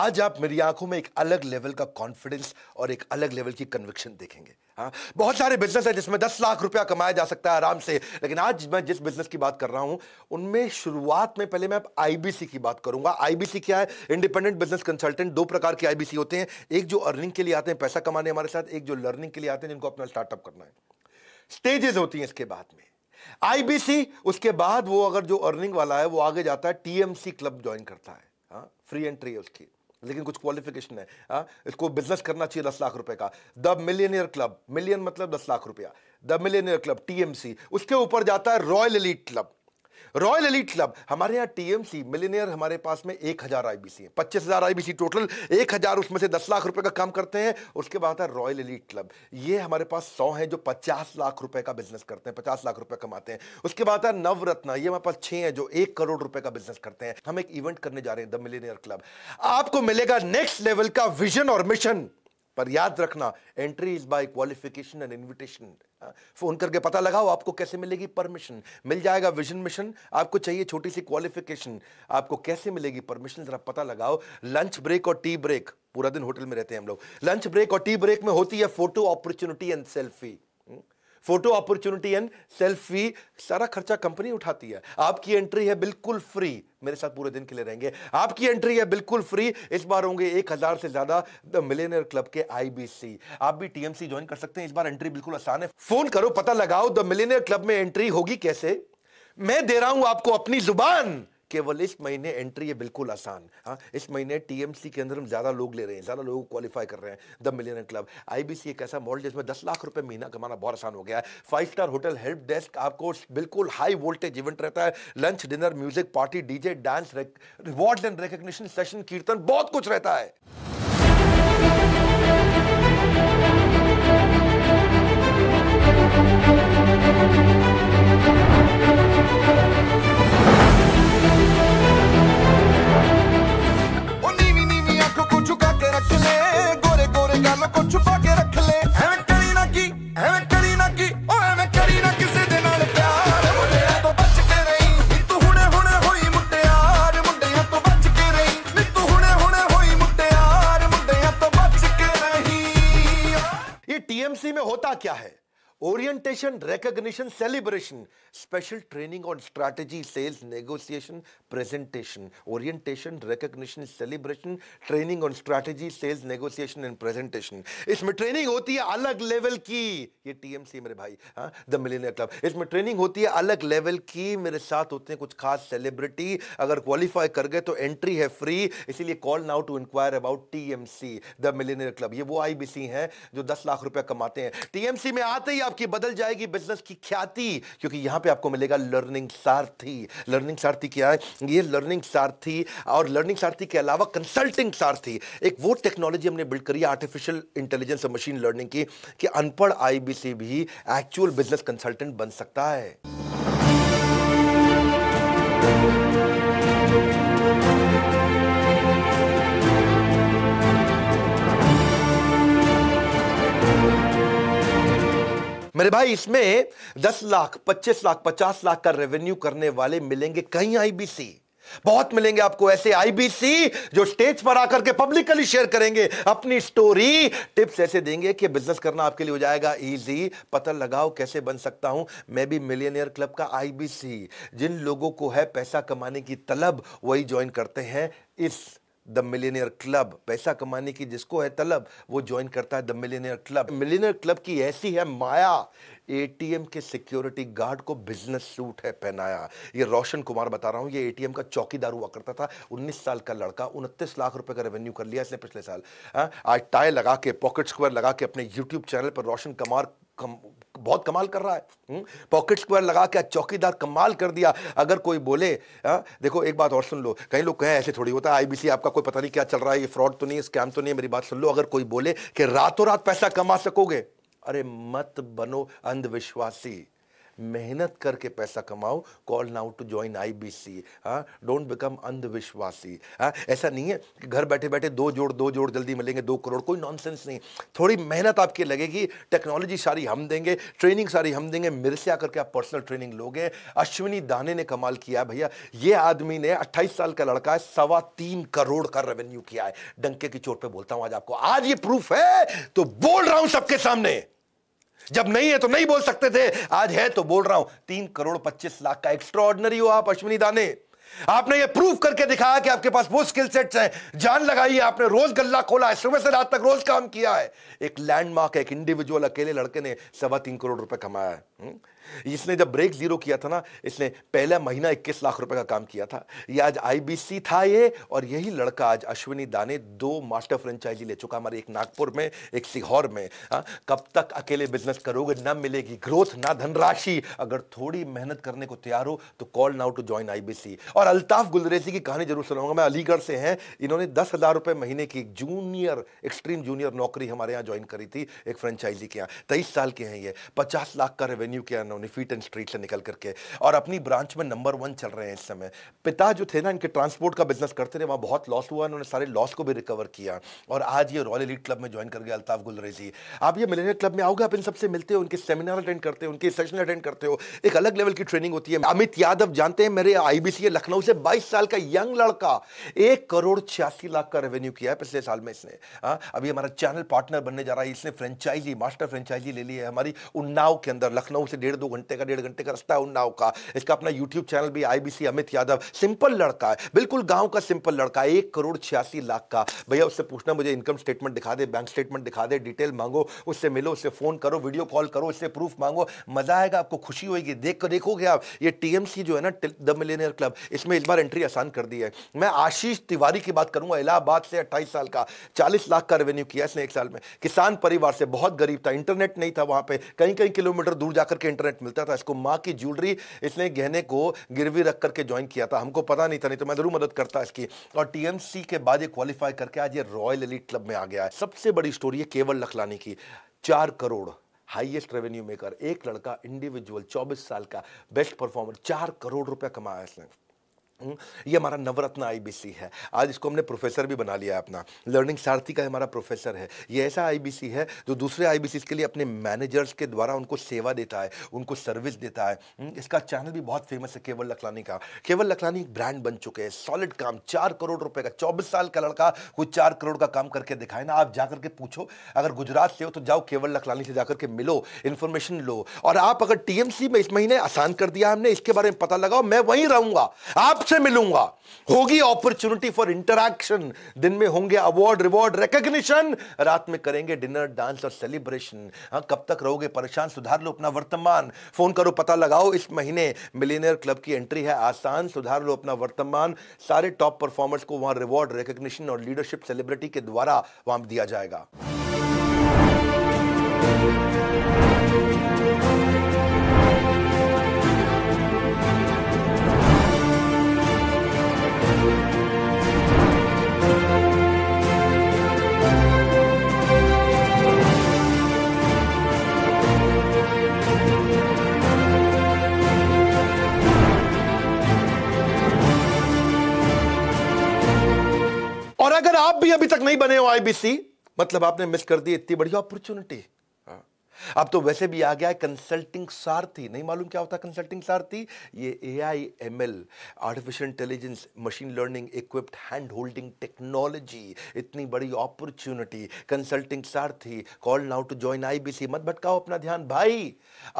आज आप मेरी आंखों में एक अलग लेवल का कॉन्फिडेंस और एक अलग लेवल की कन्विक्शन देखेंगे हाँ बहुत सारे बिजनेस है जिसमें दस लाख रुपया कमाया जा सकता है आराम से लेकिन आज मैं जिस बिजनेस की बात कर रहा हूं उनमें शुरुआत में पहले मैं आप आईबीसी की बात करूंगा आईबीसी क्या है इंडिपेंडेंट बिजनेस कंसल्टेंट दो प्रकार के आईबीसी होते हैं एक जो अर्निंग के लिए आते हैं पैसा कमाने हमारे साथ एक जो लर्निंग के लिए आते हैं जिनको अपना स्टार्टअप करना है स्टेजेस होती हैं इसके बाद में आईबीसी उसके बाद वो अगर जो अर्निंग वाला है वो आगे जाता है टीएमसी क्लब ज्वाइन करता है हाँ फ्री एंट्री है उसकी लेकिन कुछ क्वालिफिकेशन है आ, हाँ? इसको बिजनेस करना चाहिए दस लाख रुपए का द मिलियनियर क्लब मिलियन मतलब दस लाख रुपया द मिलियनियर क्लब टीएमसी उसके ऊपर जाता है royal elite club royal elite club हमारे यहाँ टीएमसी मिलीनियर हमारे पास में एक हजार आईबीसी है पच्चीस हजार आईबीसी टोटल एक हजार उसमें से दस लाख रुपए का काम करते हैं उसके बाद है रॉयल एलिट क्लब ये हमारे पास सौ हैं जो पचास लाख रुपए का बिजनेस करते हैं पचास लाख रुपए कमाते हैं उसके बाद है नवरत्न ये हमारे पास छह है जो एक करोड़ रुपए का बिजनेस करते हैं हम एक इवेंट करने जा रहे हैं द मिलीनियर क्लब आपको मिलेगा नेक्स्ट लेवल का विजन और मिशन पर याद रखना entry is by qualification and invitation phone करके पता लगाओ आपको कैसे मिलेगी परमिशन मिल जाएगा विजन मिशन आपको चाहिए छोटी सी क्वालिफिकेशन आपको कैसे मिलेगी परमिशन जरा पता लगाओ लंच ब्रेक और टी ब्रेक पूरा दिन होटल में रहते हैं हम लोग लंच ब्रेक और टी ब्रेक में होती है photo opportunity and selfie photo opportunity and selfie सारा खर्चा कंपनी उठाती है आपकी एंट्री है बिल्कुल फ्री मेरे साथ पूरे दिन के लिए रहेंगे आपकी एंट्री है बिल्कुल फ्री इस बार होंगे एक हजार से ज्यादा द मिलेनियर क्लब के आईबीसी आप भी टीएमसी ज्वाइन कर सकते हैं इस बार एंट्री बिल्कुल आसान है फोन करो पता लगाओ द मिलेनियर क्लब में एंट्री होगी कैसे मैं दे रहा हूं आपको अपनी जुबान केवल इस महीने एंट्री है बिल्कुल आसान हाँ इस महीने टीएमसी के अंदर हम ज़्यादा लोग ले रहे हैं ज़्यादा लोग क्वालिफाई कर रहे हैं द मिलियन क्लब आईबीसी एक ऐसा मॉडल जिसमें दस लाख रुपए महीना कमाना बहुत आसान हो गया है five star hotel help desk आपको बिल्कुल हाई वोल्टेज इवेंट रहता है lunch dinner music party DJ dance reward and recognition session कीर्तन बहुत कुछ रहता है Thank you. ਚੱਕ ਲੈ ਗੋਰੇ ਗੋਰੇ ਗੱਲ ਕੁਛ ਪਾ ਕੇ orientation, recognition, celebration, special training on strategy, sales, negotiation, presentation. Orientation, recognition, celebration, training on strategy, sales, negotiation and presentation. इसमें ट्रेनिंग होती है अलग लेवल की ये टीएमसी मेरे भाई हाँ द मिलीनियर क्लब इसमें ट्रेनिंग होती है अलग लेवल की मेरे साथ होते हैं कुछ खास सेलिब्रिटी अगर क्वालिफाई कर गए तो एंट्री है फ्री इसीलिए call now to inquire about TMC the millionaire club ये वो आईबीसी हैं जो दस लाख रुपया कमाते हैं टीएमसी में आते ही आपकी बदल जाएगी बिजनेस की ख्याति क्योंकि यहां पे आपको मिलेगा लर्निंग सारथी लर्निंग सारथी क्या है ये लर्निंग सारथी और लर्निंग सारथी के अलावा कंसल्टिंग सारथी एक वो टेक्नोलॉजी हमने बिल्ड करी आर्टिफिशियल इंटेलिजेंस और मशीन लर्निंग की कि अनपढ़ आई भी एक्चुअल बिजनेस कंसल्टेंट बन सकता है अरे भाई इसमें दस लाख पच्चीस लाख पचास लाख का रेवेन्यू करने वाले मिलेंगे कहीं आईबीसी बहुत मिलेंगे आपको ऐसे आईबीसी जो स्टेज पर आकर के पब्लिकली शेयर करेंगे अपनी स्टोरी टिप्स ऐसे देंगे कि बिजनेस करना आपके लिए हो जाएगा इजी पता लगाओ कैसे बन सकता हूं मैं भी मिलियनियर क्लब का आईबीसी जिन लोगों को है पैसा कमाने की तलब वही ज्वाइन करते हैं इस द मिलीनियर क्लब पैसा कमाने की जिसको है तलब वो ज्वाइन करता है the millionaire club millionaire club की ऐसी है माया एटीएम के सिक्योरिटी गार्ड को बिजनेस सूट है पहनाया ये रोशन कुमार बता रहा हूँ ये एटीएम का चौकीदार हुआ करता था 19 साल का लड़का उनतीस लाख रुपए का रेवेन्यू कर लिया इसने पिछले साल हाँ, आज टाई लगा के पॉकेट स्क्वायर लगा के अपने यूट्यूब चैनल पर रोशन कुमार कम, बहुत कमाल कर रहा है पॉकेट हम्म, स्क्वायर लगा के चौकीदार कमाल कर दिया अगर कोई बोले आ, हाँ, देखो एक बात और सुन लो कई लोग कहें ऐसे थोड़ी होता है आईबीसी आपका कोई पता नहीं क्या चल रहा है ये फ्रॉड तो नहीं स्कैम तो नहीं मेरी बात सुन लो अगर कोई बोले कि रातों रात पैसा कमा सकोगे अरे मत बनो अंधविश्वासी मेहनत करके पैसा कमाओ call now to join I B C हाँ डोंट बिकम अंधविश्वासी हाँ ऐसा नहीं है कि घर बैठे बैठे दो जोड़ दो जोड़ जल्दी मिलेंगे दो करोड़ कोई नॉनसेंस नहीं थोड़ी मेहनत आपकी लगेगी टेक्नोलॉजी सारी हम देंगे ट्रेनिंग सारी हम देंगे मेरे से आकर के आप पर्सनल ट्रेनिंग लोगे अश्विनी दाने ने कमाल किया भैया ये आदमी ने अट्ठाईस साल का लड़का है सवा तीन करोड़ का रेवेन्यू किया है डंके की चोट पर बोलता हूँ आज आपको आज ये प्रूफ है तो बोल रहा हूं सबके सामने जब नहीं है तो नहीं बोल सकते थे आज है तो बोल रहा हूं तीन करोड़ पच्चीस लाख का एक्स्ट्रॉर्डनरी हो आप अश्विनी दाने आपने ये प्रूव करके दिखाया कि आपके पास वो स्किल सेट्स हैं जान लगाई है आपने रोज गल्ला खोला है सुबह से रात तक रोज काम किया है एक लैंडमार्क एक इंडिविजुअल अकेले लड़के ने सवा तीन करोड़ रुपए कमाया है हम्म? इसने जब ब्रेक जीरो किया था ना इसने पहला महीना 21 लाख रुपए का काम किया था ये आज आईबीसी था ये और यही लड़का आज अश्विनी दाने दो मास्टर फ्रेंचाइजी ले चुका हमारे एक नागपुर में एक सीहोर में आ, हाँ, कब तक अकेले बिजनेस करोगे ना मिलेगी ग्रोथ ना धनराशि अगर थोड़ी मेहनत करने को तैयार हो तो call now to join I और अल्ताफ गुलरेजी की कहानी जरूर सुनाऊंगा मैं अलीगढ़ से हैं इन्होंने दस हजार रुपये महीने की एक जूनियर एक्सट्रीम जूनियर नौकरी हमारे यहाँ ज्वाइन करी थी एक फ्रेंचाइजी के यहाँ तेईस साल के हैं ये पचास लाख का रेवेन्यू के एंड फीट एंड स्ट्रीट से निकल करके और अपनी ब्रांच में नंबर वन चल रहे हैं इस समय पिता जो थे ना इनके ट्रांसपोर्ट का बिजनेस करते थे वहाँ बहुत लॉस हुआ उन्होंने सारे लॉस को भी रिकवर किया और आज ये रॉयल एलिट क्लब में ज्वाइन कर गया अल्ताफ गुलरेजी आप ये मिलेनियर क्लब में आओगे आप इन सबसे मिलते हो उनके सेमिनार अटेंड करते हो उनके सेशन अटेंड करते हो एक अलग लेवल की ट्रेनिंग होती है अमित यादव जानते हैं मेरे आईबीसी लखनऊ से बाईस साल का यंग लड़का एक करोड़ छियासी लाख का रेवेन्यू किया है पिछले साल में इसने आ, हाँ, अभी हमारा चैनल पार्टनर बनने जा रहा है इसने फ्रेंचाइजी मास्टर फ्रेंचाइजी ले ली है हमारी उन्नाव के अंदर लखनऊ से डेढ़ दो घंटे का डेढ़ घंटे का रास्ता है उन्नाव का इसका अपना यूट्यूब चैनल भी आईबीसी अमित यादव सिंपल लड़का है बिल्कुल गांव का सिंपल लड़का है एक करोड़ छियासी लाख का भैया उससे पूछना मुझे इनकम स्टेटमेंट दिखा दे बैंक स्टेटमेंट दिखा दे डिटेल मांगो उससे मिलो उससे फ़ोन करो वीडियो कॉल करो उससे प्रूफ मांगो मज़ा आएगा आपको खुशी होगी देख देखोगे आप ये टीएमसी जो है ना द मिलेनियर क्लब इसमें इस बार एंट्री आसान कर दी है मैं आशीष तिवारी की बात करूंगा इलाहाबाद से अट्ठाईस साल का चालीस लाख का रेवेन्यू किया इसने एक साल में किसान परिवार से बहुत गरीब था इंटरनेट नहीं था वहां पर कहीं कहीं किलोमीटर दूर जाकर के इंटरनेट कॉम्प्लीमेंट मिलता था इसको माँ की ज्वेलरी इसने गहने को गिरवी रख करके ज्वाइन किया था हमको पता नहीं था नहीं तो मैं जरूर मदद करता इसकी और टीएमसी के बाद ये क्वालिफाई करके आज ये रॉयल एलिट क्लब में आ गया है सबसे बड़ी स्टोरी है केवल लखलानी की चार करोड़ हाईएस्ट रेवेन्यू मेकर एक लड़का इंडिविजुअल 24 साल का बेस्ट परफॉर्मर चार करोड़ रुपया कमाया इसने ये हमारा नवरत्न आईबीसी है आज इसको हमने प्रोफेसर भी बना लिया है अपना लर्निंग सारथी का हमारा प्रोफेसर है ये ऐसा आईबीसी है जो दूसरे आईबीसी के लिए अपने मैनेजर्स के द्वारा उनको सेवा देता है उनको सर्विस देता है हम्म, इसका चैनल भी बहुत फेमस है केवल लखलानी का केवल लखलानी एक ब्रांड बन चुके हैं सॉलिड काम चार करोड़ रुपए का चौबीस साल का लड़का कोई चार करोड़ का काम करके दिखाए ना आप जाकर के पूछो अगर गुजरात से हो तो जाओ केवल लखलानी से जाकर के मिलो इन्फॉर्मेशन लो और आप अगर टीएमसी में इस महीने आसान कर दिया हमने इसके बारे में पता लगाओ मैं वहीं रहूंगा आप सबसे मिलूंगा होगी अपॉर्चुनिटी फॉर इंटरक्शन दिन में होंगे अवार्ड रिवॉर्ड रिकॉग्निशन रात में करेंगे डिनर डांस और सेलिब्रेशन हाँ कब तक रहोगे परेशान सुधार लो अपना वर्तमान फोन करो पता लगाओ इस महीने मिलीनियर क्लब की एंट्री है आसान सुधार लो अपना वर्तमान सारे टॉप परफॉर्मर्स को वहां रिवॉर्ड रिकग्निशन और लीडरशिप सेलिब्रिटी के द्वारा वहां दिया जाएगा नहीं बने हो आईबीसी मतलब आपने मिस कर दी इतनी बड़ी अपॉर्चुनिटी अब तो वैसे भी आ गया है कंसल्टिंग सारथी नहीं मालूम क्या होता कंसल्टिंग सारथी ये A I M L artificial intelligence machine learning equipped hand holding technology इतनी बड़ी opportunity consulting Saarthi call now to join I B C मत भटकाओ अपना ध्यान भाई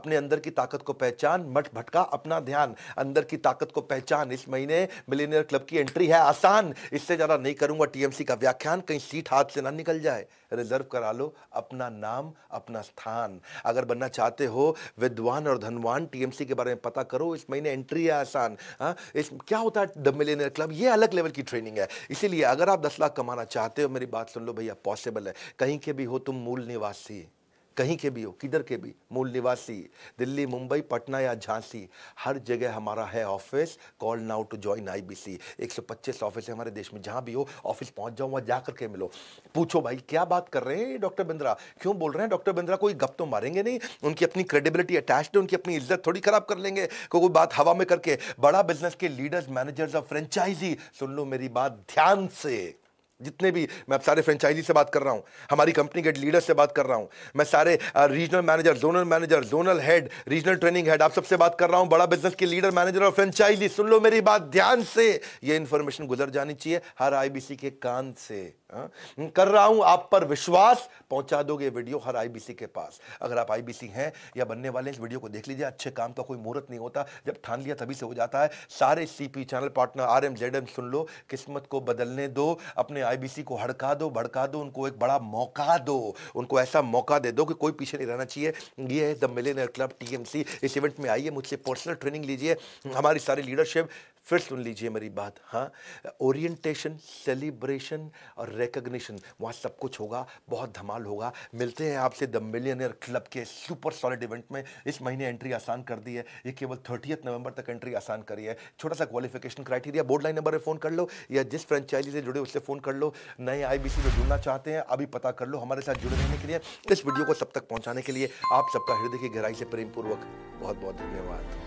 अपने अंदर की ताकत को पहचान मत भटका अपना ध्यान अंदर की ताकत को पहचान इस महीने मिलीनियर क्लब की एंट्री है आसान इससे ज़्यादा नहीं करूंगा टीएमसी का व्याख्यान कहीं सीट हाथ से ना निकल जाए रिजर्व करा लो अपना नाम अपना स्थान विद्वान अगर बनना चाहते हो विद्वान और धनवान टीएमसी के बारे में पता करो इस महीने एंट्री है आसान हाँ इस क्या होता है द मिलेनियर क्लब ये अलग लेवल की ट्रेनिंग है इसीलिए अगर आप दस लाख कमाना चाहते हो मेरी बात सुन लो भैया पॉसिबल है कहीं के भी हो तुम मूल निवासी कहीं के भी हो किधर के भी मूल निवासी दिल्ली मुंबई पटना या झांसी हर जगह हमारा है office call now to join सौ पच्चीस ऑफिस है हमारे देश में जहाँ भी हो ऑफिस पहुँच जाओ वहाँ जा करके मिलो पूछो भाई क्या बात कर रहे हैं डॉक्टर बिंद्रा क्यों बोल रहे हैं डॉक्टर बिंद्रा कोई गप तो मारेंगे नहीं उनकी अपनी क्रेडिबिलिटी अटैच है उनकी अपनी इज्जत थोड़ी खराब कर लेंगे कोई बात हवा में करके बड़ा बिजनेस के लीडर्स मैनेजर्स और फ्रेंचाइजी सुन लो मेरी बात ध्यान से जितने भी मैं अब सारे फ्रेंचाइजी से बात कर रहा हूँ हमारी कंपनी के लीडर से बात कर रहा हूँ मैं सारे regional manager zonal manager zonal head regional training head आप सबसे बात कर रहा हूँ बड़ा बिजनेस के लीडर मैनेजर और फ्रेंचाइजी सुन लो मेरी बात ध्यान से ये इन्फॉर्मेशन गुजर जानी चाहिए हर आई के कान से हाँ? हम्म, कर रहा हूं आप पर विश्वास पहुंचा दोगे वीडियो हर आईबीसी के पास अगर आप आईबीसी हैं या बनने वाले इस वीडियो को देख लीजिए अच्छे काम का कोई मुहूर्त नहीं होता जब ठान लिया तभी से हो जाता है सारे CP channel partner RM M सुन लो किस्मत को बदलने दो अपने आईबीसी को हड़का दो भड़का दो उनको एक बड़ा मौका दो उनको ऐसा मौका दे दो कि कोई पीछे नहीं रहना चाहिए ये है द मिलेनियर क्लब टीएमसी इस इवेंट में आइए मुझसे पर्सनल ट्रेनिंग लीजिए हमारी सारी लीडरशिप फिर सुन लीजिए मेरी बात हाँ ओरिएंटेशन सेलिब्रेशन और रिकग्निशन वहाँ सब कुछ होगा बहुत धमाल होगा मिलते हैं आपसे द मिलियनियर क्लब के सुपर सॉलिड इवेंट में इस महीने एंट्री आसान कर दी है ये केवल थर्टियथ नवंबर तक एंट्री आसान करी है छोटा सा qualification criteria board line number पर फ़ोन कर लो या जिस फ्रेंचाइजी से जुड़े उससे फ़ोन कर लो नए आई बी में जुड़ना चाहते हैं अभी पता कर लो हमारे साथ जुड़े रहने के लिए इस वीडियो को सब तक पहुँचाने के लिए आप सबका हृदय की गहराई से प्रेमपूर्वक बहुत बहुत धन्यवाद